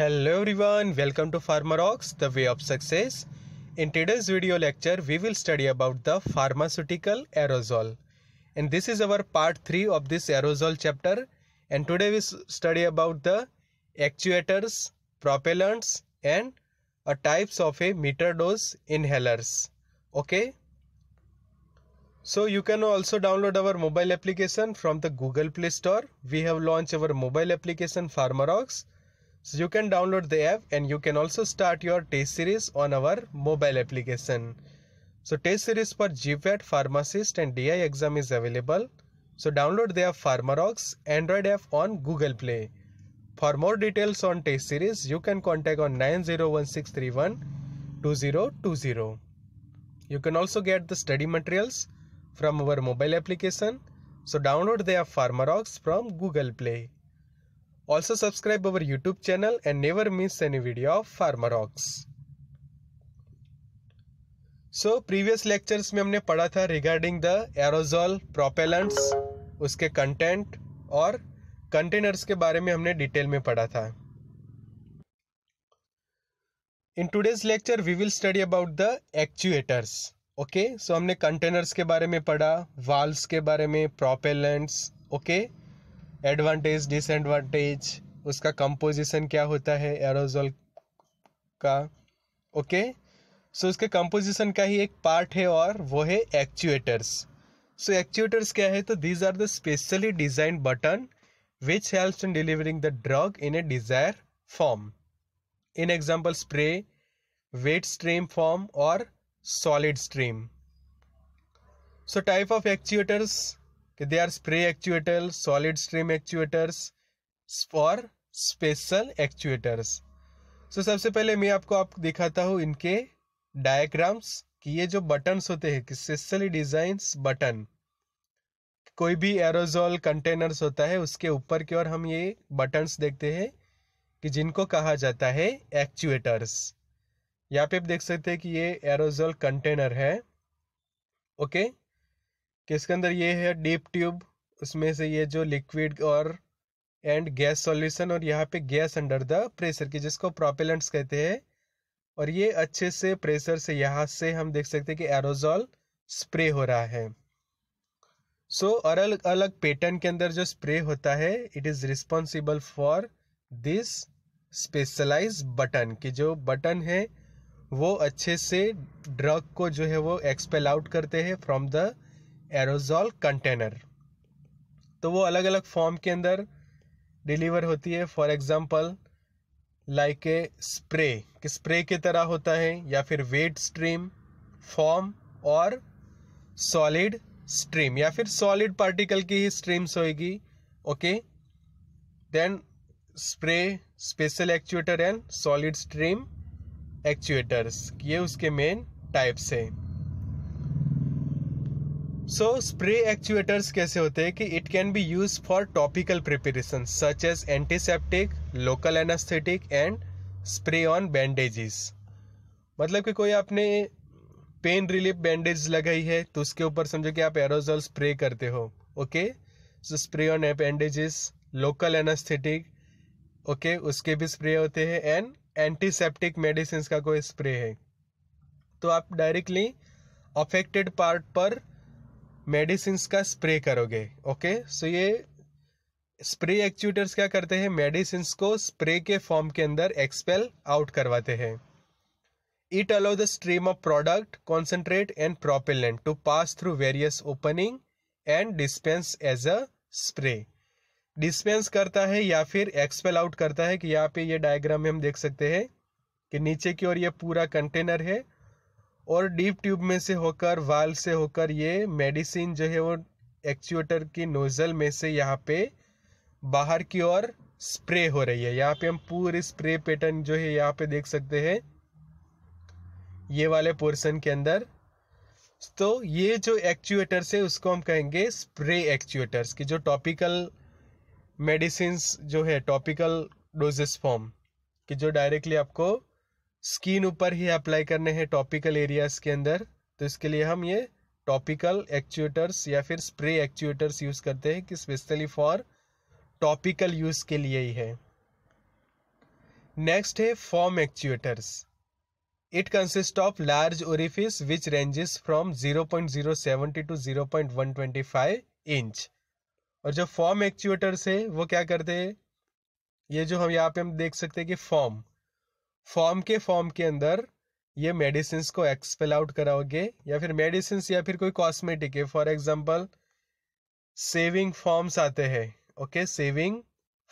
Hello everyone, welcome to Pharmarox, the way of success. In today's video lecture, we will study about the pharmaceutical aerosol. And this is our part 3 of this aerosol chapter. And today we study about the actuators, propellants and a types of a meter dose inhalers. Okay. So you can also download our mobile application from the Google Play Store. We have launched our mobile application Pharmarox. So you can download the app and you can also start your test series on our mobile application. So test series for GFAT, Pharmacist and DI exam is available. So download the app Pharmarox Android app on Google Play. For more details on test series, you can contact on 9016312020. You can also get the study materials from our mobile application. So download the app Pharmarox from Google Play. Also subscribe our YouTube channel and never miss any video of Pharmarox. So previous lectures में हमने पढ़ा था regarding the aerosol propellants उसके content और containers के बारे में हमने डिटेल में पढ़ा था in today's lecture we will study about the actuators okay so हमने कंटेनर्स के बारे में पढ़ा वाल्व्स के बारे में propellants okay okay? Advantage disadvantage उसका कंपोजिशन क्या होता है एरोजोल का ओके सो उसके कंपोजिशन का ही एक पार्ट है और वो है एक्चुएटर्स सो एक्चुएटर्स क्या है तो these are the specially design button which help in delivering the drug in a desire form in example spray wet stream form और solid stream so type of actuators they are spray actuator solid stream actuators और special actuators so सबसे पहले मैं आपको आप दिखाता हूँ इनके डायग्राम्स कि ये जो बटन्स होते हैं कि स्पेशली डिजाइन बटन कोई भी एरोजोल कंटेनर्स होता है उसके ऊपर की ओर हम ये बटन्स देखते हैं कि जिनको कहा जाता है एक्चुएटर्स यहाँ पे आप देख सकते हैं कि ये एरोजोल कंटेनर है ओके कि इसके अंदर ये है डीप ट्यूब उसमें से ये जो लिक्विड और एंड गैस सॉल्यूशन और यहाँ पे गैस अंडर द प्रेशर की जिसको प्रोपेलेंट्स कहते हैं और ये अच्छे से प्रेशर से यहाँ से हम देख सकते हैं कि एरोजॉल स्प्रे हो रहा है सो so, अलग अलग पेटर्न के अंदर जो स्प्रे होता है it is responsible for this specialise button कि जो बटन है वो अच्छे से ड्रग को जो है वो एक्सपेल आउट करते हैं फ्रॉम द एरोजॉल कंटेनर तो वो अलग अलग फॉर्म के अंदर डिलीवर होती है for example like a spray कि स्प्रे की तरह होता है या फिर वेट स्ट्रीम फॉर्म और सॉलिड स्ट्रीम या फिर सॉलिड पार्टिकल की ही स्ट्रीम्स होएगी okay then spray special actuator and solid stream actuators ये उसके मेन टाइप्स हैं सो स्प्रे एक्चुएटर्स कैसे होते हैं कि it can be use for topical preparation such as antiseptic local anaesthetic and spray on bandages मतलब कि कोई आपने पेन रिलीफ बैंडेज लगाई है तो उसके ऊपर समझो कि आप एरोजोल स्प्रे करते हो okay so spray on bandages local anaesthetic okay उसके भी स्प्रे होते हैं एंड एंटीसेप्टिक मेडिसिन का कोई स्प्रे है तो आप डायरेक्टली अफेक्टेड पार्ट पर मेडिसिन का स्प्रे करोगे ओके सो ये स्प्रे एक्चुएटर्स क्या करते हैं मेडिसिन को स्प्रे के फॉर्म के अंदर एक्सपेल आउट करवाते हैं it allow the stream of product concentrate and propellant to pass through various opening and dispense as a spray dispense करता है या फिर एक्सपेल आउट करता है कि यहाँ पे ये डायग्राम में हम देख सकते हैं कि नीचे की ओर ये पूरा कंटेनर है और डीप ट्यूब में से होकर वाल से होकर ये मेडिसिन जो है वो एक्चुएटर की नोज़ल में से यहाँ पे बाहर की ओर स्प्रे हो रही है यहाँ पे हम पूरी स्प्रे पैटर्न जो है यहाँ पे देख सकते हैं ये वाले पोर्सन के अंदर तो ये जो एक्चुएटर्स है उसको हम कहेंगे स्प्रे एक्चुएटर्स की जो टॉपिकल मेडिसिन जो है टॉपिकल डोजेस फॉर्म कि जो डायरेक्टली आपको स्किन ऊपर ही अप्लाई करने हैं टॉपिकल एरियाज के अंदर तो इसके लिए हम ये टॉपिकल एक्चुएटर्स या फिर स्प्रे एक्चुएटर्स यूज़ करते हैं कि स्पेशली फॉर टॉपिकल यूज़ के लिए ही है नेक्स्ट है foam actuators it consist of large orifice which ranges from zero zero point seventy to zero point one twenty five inch और जो फॉर्म एक्चुएटर्स है वो क्या करते हैं ये जो हम यहाँ पे हम देख सकते हैं कि फॉर्म फॉर्म के फॉर्म के अंदर ये मेडिसिन को एक्सपेल आउट कराओगे या फिर मेडिसिन या फिर कोई कॉस्मेटिक है फॉर एग्जाम्पल सेविंग फॉर्म्स आते हैं okay shaving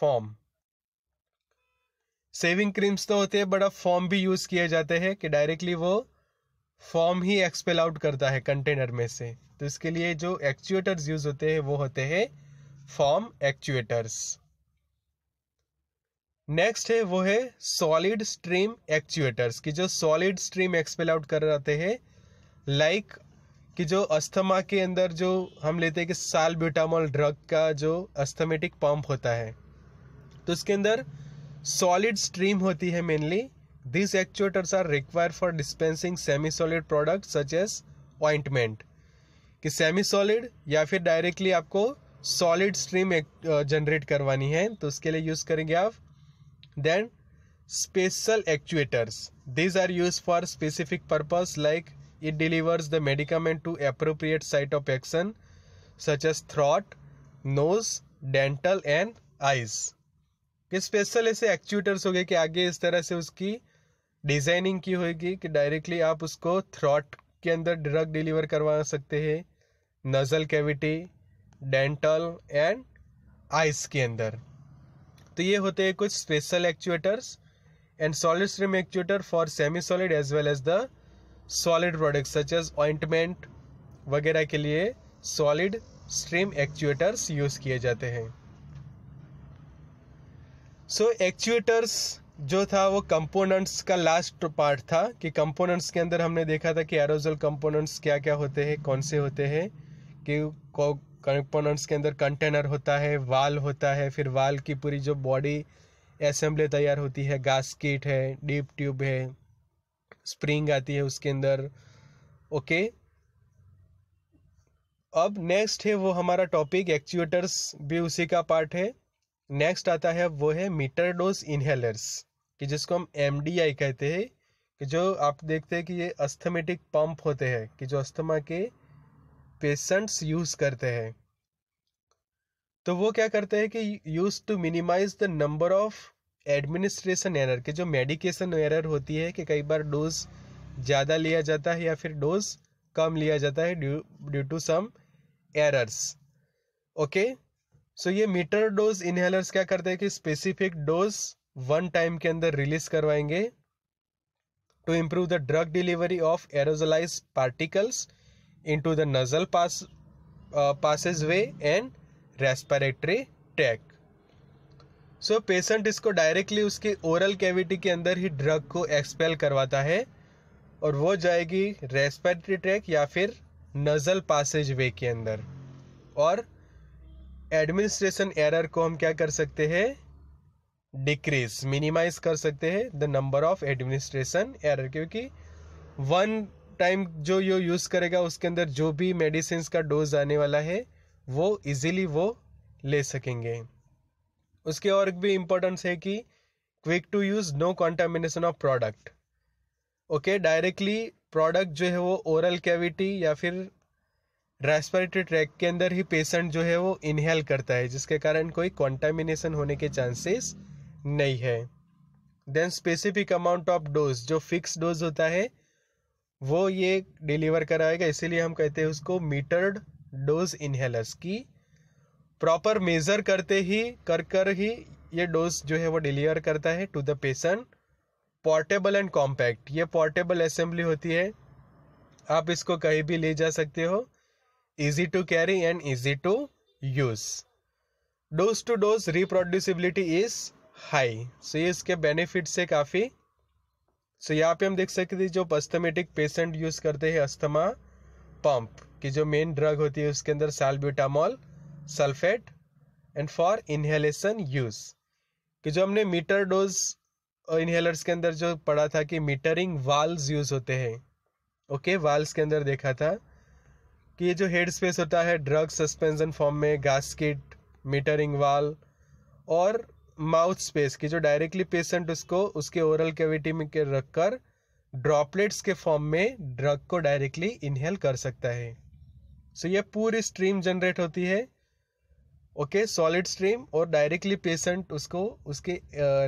foam shaving creams तो होते हैं बट अब फॉर्म भी यूज किए जाते हैं कि डायरेक्टली वो फॉर्म ही एक्सपेल आउट करता है कंटेनर में से तो इसके लिए जो एक्चुएटर्स यूज होते हैं वो होते हैं फॉर्म एक्चुएटर्स नेक्स्ट है वो है सॉलिड स्ट्रीम एक्चुएटर्स की जो सॉलिड स्ट्रीम एक्सपेल आउट कर रहते हैं लाइक कि जो अस्थमा के अंदर जो हम लेते हैं कि साल ब्यूटामोल ड्रग का जो अस्थमेटिक पंप होता है तो उसके अंदर सॉलिड स्ट्रीम होती है mainly this actuators are require for dispensing semi solid product such as ointment कि सेमी सॉलिड या फिर डायरेक्टली आपको सॉलिड स्ट्रीम जनरेट करवानी है तो उसके लिए यूज़ करेंगे आप then special actuators these are used for specific purpose like it delivers the medicament to appropriate site of action such as throat nose dental and eyes ke special aise actuators हो गए कि आगे इस तरह से उसकी डिजाइनिंग की होगी कि डायरेक्टली आप उसको थ्रॉट के अंदर ड्रग डिलीवर करवा सकते हैं nasal cavity dental and eyes के अंदर तो ये होते हैं कुछ special actuators and solid stream actuator for semi solid as well as the solid product such as ointment वगैरह के लिए सॉलिड स्ट्रीम एक्चुएटर्स यूज किए जाते हैं सो so, एक्चुएटर्स जो था वो कंपोनेंट्स का लास्ट पार्ट था कि कंपोनेंट्स के अंदर हमने देखा था कि एरोजल कंपोनेंट्स क्या क्या होते हैं कौन से होते हैं कि कंपोनेंट्स के अंदर कंटेनर होता है वाल होता है फिर वाल की पूरी जो बॉडी असेंबली तैयार होती है गास्केट है डीप ट्यूब है स्प्रिंग आती है उसके अंदर ओके अब नेक्स्ट है वो हमारा टॉपिक एक्चुएटर्स भी उसी का पार्ट है नेक्स्ट आता है वो है मीटर डोज इनहेलर्स कि जिसको हम एम कहते हैं कि जो आप देखते हैं कि ये अस्थमेटिक पंप होते हैं कि जो अस्थमा के पेशेंट्स यूज़ करते हैं तो वो क्या करते हैं कि use to minimise the number of administration error के जो मेडिकेशन एरर होती है कि कई बार डोज ज़्यादा लिया जाता है या फिर डोज कम लिया जाता है due due to some errors okay so ये मीटर डोज इनहेलर्स क्या करते हैं कि स्पेसिफिक डोज वन टाइम के अंदर रिलीज करवाएंगे to improve the drug delivery of aerosolise particles into the nasal pass, uh, passageway and respiratory tract so patient इसको directly उसके ओरल कैविटी के अंदर ही ड्रग को एक्सपेल करवाता है और वो जाएगी रेस्पिरेटरी ट्रैक या फिर नज़ल पासेज वे के अंदर और एडमिनिस्ट्रेशन एरर को हम क्या कर सकते हैं डिक्रीज मिनिमाइज कर सकते हैं the number of administration error क्योंकि वन टाइम जो यो यूज़ करेगा उसके अंदर जो भी मेडिसिन का डोज आने वाला है वो इजीली वो ले सकेंगे उसके और भी इम्पोर्टेंस है कि quick to use no contamination of product okay directly product जो है वो ओरल कैविटी या फिर रेस्पिरेटरी ट्रैक के अंदर ही पेशेंट जो है वो इनहेल करता है जिसके कारण कोई कॉन्टामिनेशन होने के चांसेस नहीं है then specific amount of dose जो फिक्स डोज होता है वो ये डिलीवर कराएगा इसीलिए हम कहते हैं उसको मीटर्ड डोज इनहेलर्स की प्रॉपर मेज़र करते ही कर कर ही ये डोज जो है वो डिलीवर करता है to the patient portable and compact ये पोर्टेबल असेंबली होती है आप इसको कहीं भी ले जा सकते हो easy to carry and easy to use dose to dose reproducibility is high so ये इसके बेनिफिट से काफ़ी सो यहाँ पे हम देख सकते हैं जो अस्थमेटिक पेशेंट यूज करते हैं अस्थमा पंप की जो मेन ड्रग होती है उसके अंदर salbutamol sulphate and for inhalation use कि जो हमने मीटर डोज इनहेलर्स के अंदर जो पढ़ा था कि मीटरिंग वाल्स यूज होते हैं ओके okay, वाल्स के अंदर देखा था कि ये जो हेड स्पेस होता है ड्रग सस्पेंशन फॉर्म में गास्किट मीटरिंग वाल और माउथ स्पेस की जो डायरेक्टली पेशेंट उसको उसके ओरल कैविटी में के रखकर ड्रॉपलेट्स के फॉर्म में ड्रग को डायरेक्टली इनहेल कर सकता है सो so, ये पूरी स्ट्रीम जनरेट होती है ओके सॉलिड स्ट्रीम और डायरेक्टली पेशेंट उसको उसके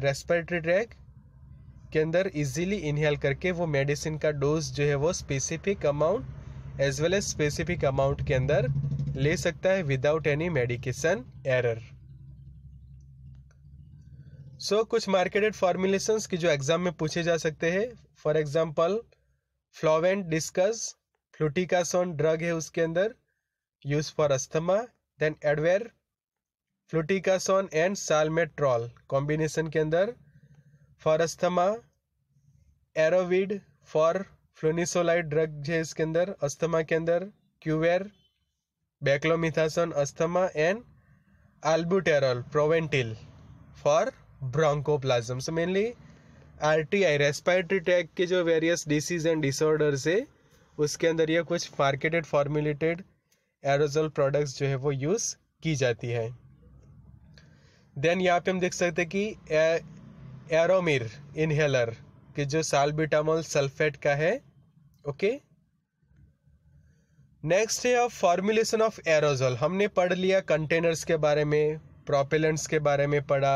रेस्पिरेटरी ट्रैक के अंदर इजीली इनहेल करके वो मेडिसिन का डोज जो है वो specific amount as well as specific amount के अंदर ले सकता है without any medication error so so, कुछ मार्केटेड फॉर्मुलेशन की जो एग्जाम में पूछे जा सकते हैं for example Flovent Diskus fluticasone drug है उसके अंदर use for asthma then Advair fluticasone and salmeterol combination के अंदर for asthma Aerobid for flunisolide drug है इसके अंदर अस्थमा के अंदर Qvar beclomethasone asthma and आल्बुटेरॉल प्रोवेंटिल for bronchospasm so mainly R T I respiratory tract के जो वेरियस डिसीज एंड डिसऑर्डर्स है उसके अंदर ये कुछ मार्केटेड फॉर्मुलेटेड एरोजल प्रोडक्ट्स जो है वो यूज़ की जाती है देन यहाँ पे हम देख सकते हैं कि एरोमिर इनहेलर कि जो सालबिटामोल सल्फेट का है ओके नेक्स्ट है ऑफ फॉर्मुलेशन ऑफ एरोजोल हमने पढ़ लिया कंटेनर्स के बारे में प्रोपेलेंट्स के बारे में पढ़ा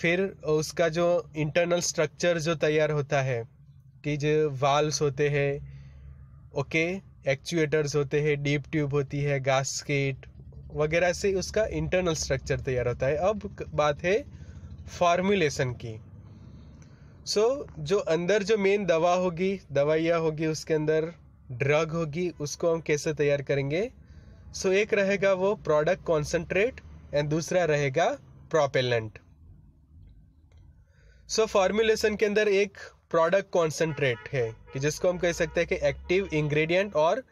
फिर उसका जो इंटरनल स्ट्रक्चर जो तैयार होता है कि जो वाल्स होते हैं ओके एक्चुएटर्स होते हैं डीप ट्यूब होती है गास्केट वगैरह से उसका इंटरनल स्ट्रक्चर तैयार होता है अब बात है फार्मूलेशन की सो so, जो अंदर जो मेन दवा होगी दवाइयाँ होगी उसके अंदर ड्रग होगी उसको हम कैसे तैयार करेंगे सो so, एक रहेगा वो प्रोडक्ट कॉन्सेंट्रेट एंड दूसरा रहेगा प्रोपेलेंट सो फॉर्मुलेशन के अंदर एक प्रोडक्ट कॉन्सेंट्रेट है कि जिसको हम कह सकते हैं कि एक्टिव इंग्रेडिएंट और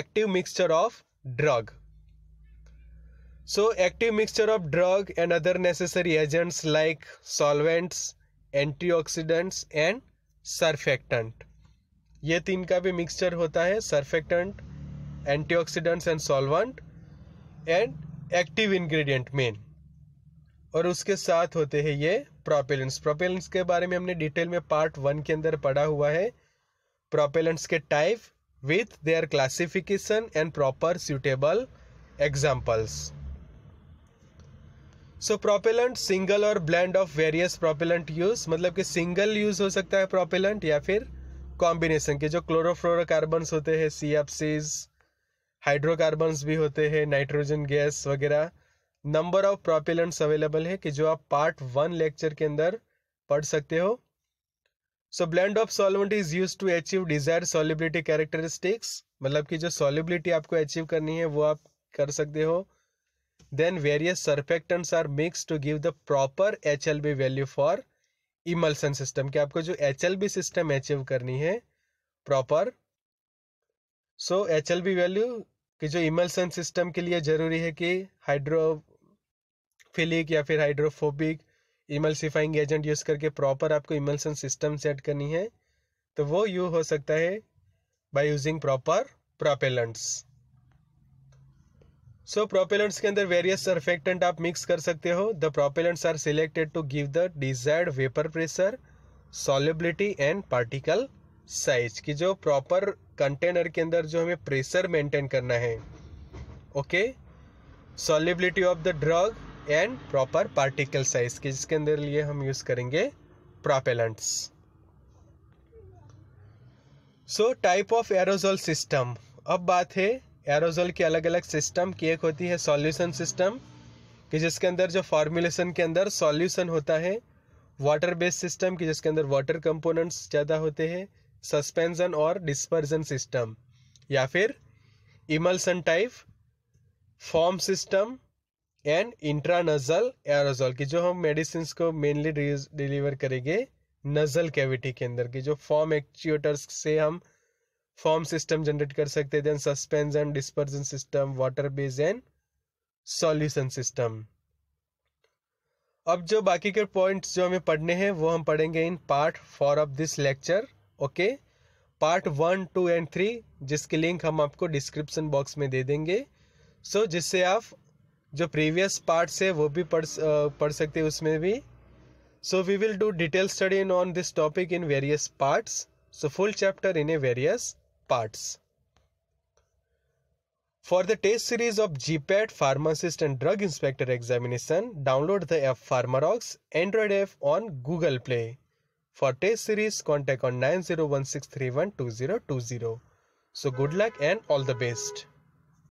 active mixture of drug so active mixture of drug and other necessary agents like solvents antioxidants and surfactant ये तीन का भी मिक्सचर होता है surfactant antioxidants and solvent and active ingredient main और उसके साथ होते हैं ये प्रोपेलेंट्स प्रोपेलेंट्स के बारे में हमने डिटेल में पार्ट वन के अंदर पढ़ा हुआ है प्रोपेलेंट्स के type with their classification and proper suitable examples so propellant single और blend of various propellant use मतलब कि सिंगल यूज हो सकता है प्रोपेलेंट या फिर कॉम्बिनेशन के जो क्लोरोफ्लोरोकार्बन्स होते हैं सी हाइड्रोकार्बन्स भी होते हैं नाइट्रोजन गैस वगैरह नंबर ऑफ प्रोपेलेंट्स अवेलेबल है कि जो आप पार्ट वन लेक्चर के अंदर पढ़ सकते हो so blend of solvent is use to achieve desire solubility characteristics मतलब कि जो सॉलिबिलिटी आपको अचीव करनी है वो आप कर सकते हो then various surfactants are mix to give the proper H L B value for emulsion system कि आपको जो H L B system achieve करनी है proper so H L B value कि जो इमल्सन सिस्टम के लिए ज़रूरी है कि हाइड्रो फिलिक या फिर हाइड्रोफोबिक इमल्सिफाइंग एजेंट यूज़ करके प्रॉपर आपको इमल्सन सिस्टम सेट करनी है तो वो यू हो सकता है by using proper propellants so propellants के अंदर वेरियस सर्फेक्टेंट आप मिक्स कर सकते हो the propellants are selected to give the desired vapour pressure solubility and particle size की जो प्रॉपर कंटेनर के अंदर जो हमें प्रेशर मेंटेन करना है okay solubility of the drug and proper particle size के जिसके अंदर लिए हम यूज़ करेंगे propellants so type of aerosol system अब बात है एरोजोल के अलग अलग सिस्टम की एक होती है सॉल्यूशन सिस्टम कि जिसके अंदर जो फॉर्मुलेशन के अंदर सॉल्यूशन होता है वाटर बेस्ड सिस्टम की जिसके अंदर वाटर कंपोनेंट्स ज़्यादा होते हैं सस्पेंसन और डिस्पर्जन सिस्टम या फिर emulsion type foam system and intranasal aerosol की जो हम मेडिसिन को मेनली डिलीवर करेंगे नजल कैविटी के अंदर की जो फॉर्म एक्चुएटर्स से हम फॉर्म सिस्टम जनरेट कर सकते हैं suspension and dispersion system water base and solution system अब जो बाकी के पॉइंट्स जो हमें पढ़ने हैं वो हम पढ़ेंगे in part four of this lecture okay part one two and three जिसकी लिंक हम आपको डिस्क्रिप्शन बॉक्स में दे देंगे सो so, जिससे आप जो प्रीवियस पार्ट है वो भी पढ़ पढ़ सकते हैं उसमें भी so we will do detail study on this topic in various parts so full chapter in a various parts for the test series of GPAT pharmacist and drug inspector examination download the app Pharmarox Android app on Google Play for test series contact on nine zero one six three one two zero two zero so good luck and all the best